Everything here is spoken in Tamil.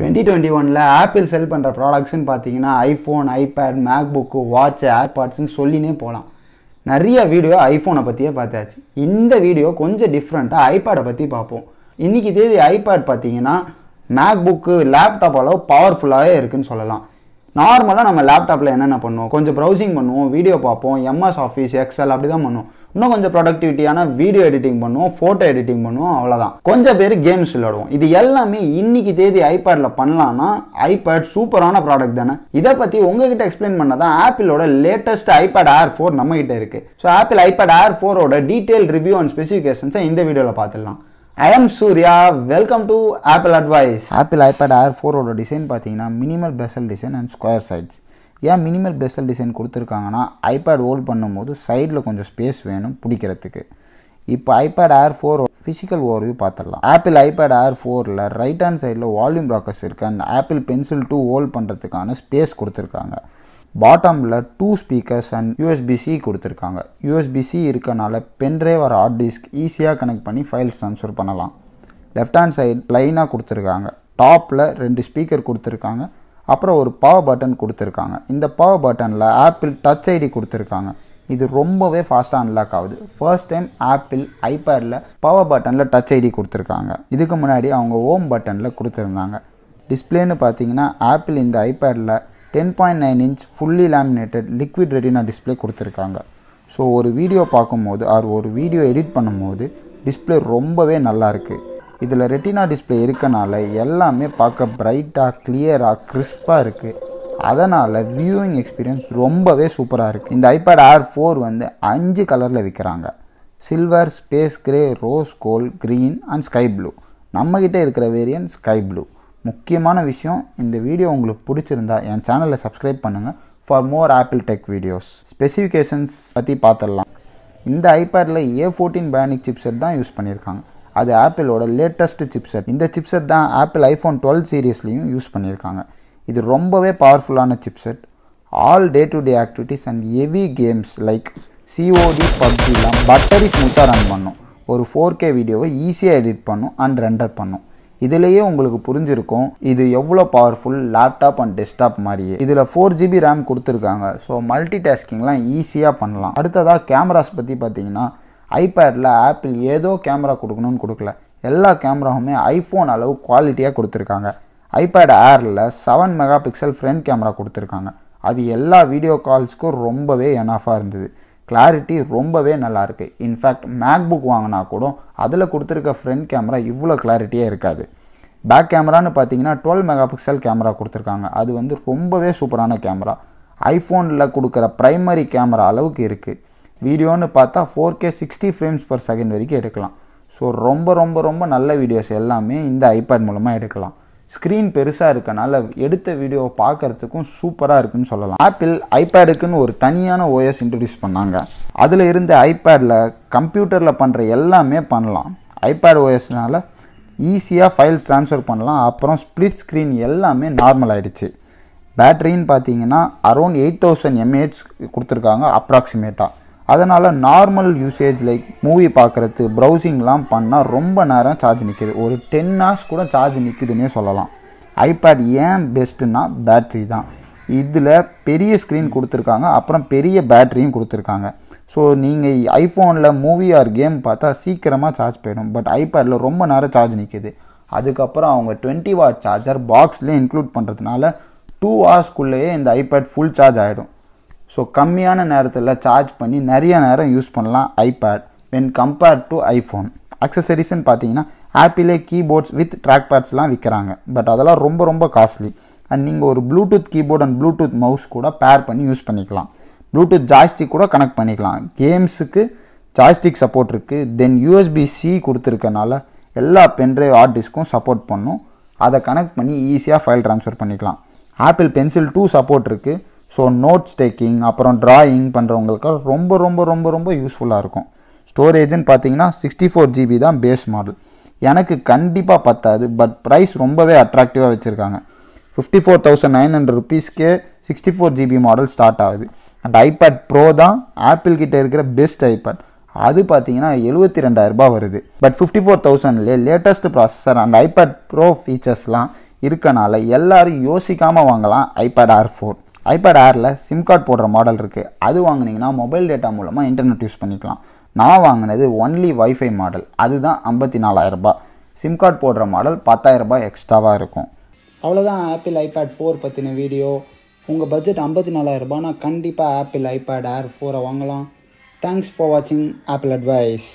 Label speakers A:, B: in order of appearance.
A: டுவெண்ட்டி டுவெண்ட்டி ஒனில் ஆப்பிள் செல் பண்ணுற ப்ராடக்ட்ஸ்ன்னு பார்த்தீங்கன்னா iPhone iPad MacBook watch சொல்லினே போகலாம் நிறைய வீடியோ ஐஃபோனை பற்றியே பார்த்தாச்சு இந்த வீடியோ கொஞ்சம் டிஃப்ரெண்ட்டாக ஐபேடை பற்றி பார்ப்போம் இன்றைக்கி தேதி ஐபேட் பார்த்தீங்கன்னா மேக் புக்கு லேப்டாப் அளவு பவர்ஃபுல்லாகவே இருக்குதுன்னு சொல்லலாம் நார்மலாக நம்ம லேப்டாப்பில் என்னென்ன பண்ணுவோம் கொஞ்சம் ப்ரௌசிங் பண்ணுவோம் வீடியோ பார்ப்போம் எம்எஸ் ஆஃபீஸ் எக்ஸல் அப்படி தான் பண்ணுவோம் இன்னும் கொஞ்சம் ப்ரொடக்டிவிட்டியான வீடியோ எடிட்டிங் பண்ணுவோம் ஃபோட்டோ எடிட்டிங் பண்ணுவோம் அவ்வளோதான் கொஞ்சம் பேர் கேம்ஸ் விளையாடுவோம் இது எல்லாமே இன்னைக்கு தேதி ஐபேடில் பண்ணலான்னா ஐபேட் சூப்பரான ப்ராடக்ட் தானே இதை பற்றி உங்ககிட்ட எக்ஸ்பிளைன் பண்ண தான் ஆப்பிளோட லேட்டஸ்ட் ஐபேட் ஆர் ஃபோர் நம்மகிட்ட இருக்குது ஸோ ஆப்பிள் ஐபேட் ஆர் ஃபோரோட டீட்டெயில் ரிவ்யூ அண்ட் ஸ்பெசிஃபிகேஷன்ஸை இந்த வீடியோவில் பார்த்துடலாம் I'm Surya welcome to Apple advice Apple iPad Air ஃபோரோட டிசைன் பார்த்தீங்கன்னா minimal bezel design and square sides ஏன் மினிமல் பெசல் டிசைன் கொடுத்துருக்காங்கன்னா ஐபேட் ஹோல்ட் பண்ணும்போது சைடில் கொஞ்சம் ஸ்பேஸ் வேணும் பிடிக்கிறதுக்கு இப்போ iPad Air four physical overview பார்த்துடலாம் ஆப்பிள் ஐபேட் ஏர் ஃபோரில் ரைட் ஹேண்ட் சைடில் வால்யூம் ராக்கர்ஸ் இருக்குது and Apple pencil two hold பண்ணுறதுக்கான ஸ்பேஸ் கொடுத்துருக்காங்க பாட்டமில் டூ ஸ்பீக்கர்ஸ் அண்ட் யூஎஸ்பிசி கொடுத்துருக்காங்க யூஎஸ்பிசி இருக்கனால பென்ட்ரைவ் ஆர் ஹார்ட் டிஸ்க் ஈஸியாக கனெக்ட் பண்ணி ஃபைல்ஸ் ட்ரான்ஸ்ஃபர் பண்ணலாம் லெஃப்ட் ஹேண்ட் சைடு லைனாக கொடுத்துருக்காங்க டாப்பில் ரெண்டு ஸ்பீக்கர் கொடுத்துருக்காங்க அப்புறம் ஒரு பவர் பட்டன் கொடுத்துருக்காங்க இந்த பவர் பட்டனில் ஆப்பிள் டச் ஐடி கொடுத்துருக்காங்க இது ரொம்பவே ஃபாஸ்ட்டாக அன்லாக் ஆகுது ஃபர்ஸ்ட் டைம் ஆப்பிள் ஐபேடில் பவர் பட்டனில் டச் ஐடி கொடுத்துருக்காங்க இதுக்கு முன்னாடி அவங்க ஓம் பட்டனில் கொடுத்துருந்தாங்க டிஸ்பிளேன்னு பார்த்தீங்கன்னா ஆப்பிள் இந்த ஐபேடில் ten point nine inch fully laminated liquid retina display கொடுத்துருக்காங்க ஸோ ஒரு வீடியோ பார்க்கும்போது ஆர் ஒரு வீடியோ எடிட் பண்ணும்போது டிஸ்பிளே ரொம்பவே நல்லாயிருக்கு இதில் ரெட்டினா டிஸ்பிளே இருக்கனால எல்லாமே பார்க்க ப்ரைட்டாக கிளியராக கிறிஸ்பாக இருக்குது அதனால் வியூவிங் எக்ஸ்பீரியன்ஸ் ரொம்பவே சூப்பராக இருக்குது இந்த ஐபேட் ஆர் ஃபோர் வந்து அஞ்சு கலரில் விற்கிறாங்க silver space grey rose gold green and sky blue நம்மக்கிட்ட இருக்கிற வேரியன்ட் ஸ்கை ப்ளூ முக்கியமான விஷயம் இந்த வீடியோ உங்களுக்கு பிடிச்சிருந்தா என் சேனலை சப்ஸ்கிரைப் பண்ணுங்கள் for more Apple tech videos specifications பற்றி பார்த்துடலாம் இந்த ஐபேடில் ஏ ஃபோர்டீன் பயானிக் சிப்செட் தான் யூஸ் பண்ணியிருக்காங்க அது ஆப்பிளோட லேட்டஸ்ட் சிப்செட் இந்த சிப்செட் தான் ஆப்பிள் ஐஃபோன் டுவெல் சீரியஸ்லையும் யூஸ் பண்ணியிருக்காங்க இது ரொம்பவே பவர்ஃபுல்லான chipset all day to day activities and heavy games like COD பப்ஜிலாம் பட்டரி ஸ்மூத்தாக ரன் பண்ணும் ஒரு ஃபோர் கே வீடியோவை ஈஸியாக எடிட் பண்ணும் அண்ட் ரெண்டர் பண்ணும் இதுலேயே உங்களுக்கு புரிஞ்சிருக்கும் இது எவ்வளோ பவர்ஃபுல் லேப்டாப் அண்ட் டெஸ்க்டாப் மாதிரியே இதில் ஃபோர் ஜிபி ரேம் கொடுத்துருக்காங்க ஸோ மல்டி டாஸ்கிங்லாம் ஈஸியாக பண்ணலாம் அடுத்ததாக கேமராஸ் பற்றி பார்த்தீங்கன்னா ஐபேடில் ஆப்பிள் ஏதோ கேமரா கொடுக்கணும்னு கொடுக்கல எல்லா கேமராவுமே ஐஃபோன் அளவு குவாலிட்டியாக கொடுத்துருக்காங்க ஐபேட் ஏரில் seven megapixel front camera கொடுத்துருக்காங்க அது எல்லா வீடியோ கால்ஸ்க்கும் ரொம்பவே என்ஆஃபாக இருந்தது கிளாரிட்டி ரொம்பவே நல்லாயிருக்கு இன்ஃபேக்ட் மேக் புக் வாங்கினா கூட அதில் கொடுத்துருக்க ஃப்ரண்ட் கேமரா இவ்வளோ கிளாரிட்டியே இருக்காது பேக் கேமரான்னு பார்த்தீங்கன்னா டுவெல் மெகா பிக்சல் கேமரா கொடுத்துருக்காங்க அது வந்து ரொம்பவே சூப்பரான கேமரா ஐஃபோனில் கொடுக்குற ப்ரைமரி கேமரா அளவுக்கு இருக்குது வீடியோன்னு பார்த்தா four K sixty frames per second வரைக்கும் எடுக்கலாம் ஸோ ரொம்ப ரொம்ப ரொம்ப நல்ல வீடியோஸ் எல்லாமே இந்த ஐபேட் மூலமாக எடுக்கலாம் ஸ்க்ரீன் பெருசாக இருக்கனால எடுத்த வீடியோவை பார்க்குறதுக்கும் சூப்பராக இருக்குன்னு சொல்லலாம் ஆப்பிள் ஐபேடுக்குன்னு ஒரு தனியான ஓஎஸ் இன்ட்ரடியூஸ் பண்ணாங்க அதில் இருந்து ஐபேடில் கம்ப்யூட்டரில் பண்ணுற எல்லாமே பண்ணலாம் ஐபேட் ஓஎஸ்னால் ஈஸியாக ஃபைல்ஸ் ட்ரான்ஸ்ஃபர் பண்ணலாம் அப்புறம் ஸ்ப்ளிட் ஸ்க்ரீன் எல்லாமே நார்மல் ஆகிடுச்சு பேட்டரின்னு பார்த்தீங்கன்னா அரௌண்ட் எயிட் தௌசண்ட் எம்ஏஹெச் கொடுத்துருக்காங்க அப்ராக்சிமேட்டாக அதனால் நார்மல் யூசேஜ் லைக் மூவி பார்க்குறது ப்ரௌசிங்லாம் பண்ணால் ரொம்ப நேரம் சார்ஜ் நிற்கிது ஒரு டென் ஹவர்ஸ் கூட சார்ஜ் நிற்குதுன்னே சொல்லலாம் ஐபேட் ஏன் பெஸ்ட்டுன்னா பேட்ரி தான் இதில் பெரிய ஸ்க்ரீன் கொடுத்துருக்காங்க அப்புறம் பெரிய பேட்ரியும் கொடுத்துருக்காங்க ஸோ நீங்கள் ஐஃபோனில் மூவி ஆர் கேம் பார்த்தா சீக்கிரமாக சார்ஜ் போயிடும் பட் ஐபேடில் ரொம்ப நேரம் சார்ஜ் நிற்கிது அதுக்கப்புறம் அவங்க டுவெண்ட்டி வாட் சார்ஜர் பாக்ஸ்லேயே இன்க்ளூட் பண்ணுறதுனால டூ ஹவர்ஸ்க்குள்ளேயே இந்த ஐபேட் ஃபுல் சார்ஜ் ஆகிடும் ஸோ கம்மியான நேரத்தில் சார்ஜ் பண்ணி நிறைய நேரம் யூஸ் பண்ணலாம் iPad when compared to iPhone அக்சசரிஸ்ன்னு பார்த்தீங்கன்னா ஆப்பிளே கீபோர்ட்ஸ் வித் ட்ராக் பேட்ஸ்லாம் விற்கிறாங்க பட் அதெல்லாம் ரொம்ப ரொம்ப காஸ்ட்லி அண்ட் நீங்கள் ஒரு Bluetooth keyboard and Bluetooth mouse கூட பேர் பண்ணி யூஸ் பண்ணிக்கலாம் ப்ளூடூத் ஜாய்ஸ்டிக் கூட கனெக்ட் பண்ணிக்கலாம் கேம்ஸுக்கு ஜாய்ஸ்டிக் சப்போர்ட் இருக்குது தென் யூஎஸ்பி சி கொடுத்துருக்கனால எல்லா பென்ட்ரைவ் ஹார்ட் டிஸ்க்கும் சப்போர்ட் பண்ணும் அதை கனெக்ட் பண்ணி ஈஸியாக ஃபைல் ட்ரான்ஸ்ஃபர் பண்ணிக்கலாம் ஆப்பிள் பென்சில் டூ சப்போர்ட் இருக்குது ஸோ நோட்ஸ் டேக்கிங் அப்புறம் ட்ராயிங் பண்ணுறவங்களுக்கு ரொம்ப ரொம்ப ரொம்ப ரொம்ப யூஸ்ஃபுல்லாக இருக்கும் ஸ்டோரேஜ்னு பார்த்தீங்கன்னா சிக்ஸ்டி ஃபோர் ஜிபி தான் பேஸ் மாடல் எனக்கு கண்டிப்பாக பத்தாது பட் ப்ரைஸ் ரொம்பவே அட்ராக்டிவாக வச்சுருக்காங்க fifty four thousand nine hundred ருபீஸ்க்கே sixty four GB model start ஆகுது அண்ட் ஐபேட் ப்ரோ தான் ஆப்பிள் கிட்டே இருக்கிற பெஸ்ட் ஐபேட் அது பார்த்தீங்கன்னா எழுபத்தி ரெண்டாயிரரூபா வருது but fifty four தௌசண்ட்லேயே latest processor and iPad pro ஃபீச்சர்ஸ்லாம் இருக்கனால எல்லோரும் யோசிக்காமல் வாங்கலாம் ஐபேட் ஆர் ஃபோர் ஐபேட் ஏரில் சிம் கார்டு போடுற மாடல் இருக்குது அது வாங்கினீங்கன்னா மொபைல் டேட்டா மூலமாக இன்டர்நெட் யூஸ் பண்ணிக்கலாம் நான் வாங்கினது ஒன்லி ஒய்ஃபை மாடல் அதுதான் ஐம்பத்தி நாலாயிரரூபா சிம் கார்டு போடுற மாடல் பத்தாயிரரூபா எக்ஸ்ட்ராவாக இருக்கும் அவ்வளோதான் ஆப்பிள் ஐபேட் ஃபோர் பற்றின வீடியோ உங்கள் பட்ஜெட் ஐம்பத்தி நாலாயிரரூபானா கண்டிப்பாக ஆப்பிள் ஐபேட் ஏர் ஃபோரை வாங்கலாம் தேங்க்ஸ் ஃபார் வாட்சிங் ஆப்பிள் அட்வைஸ்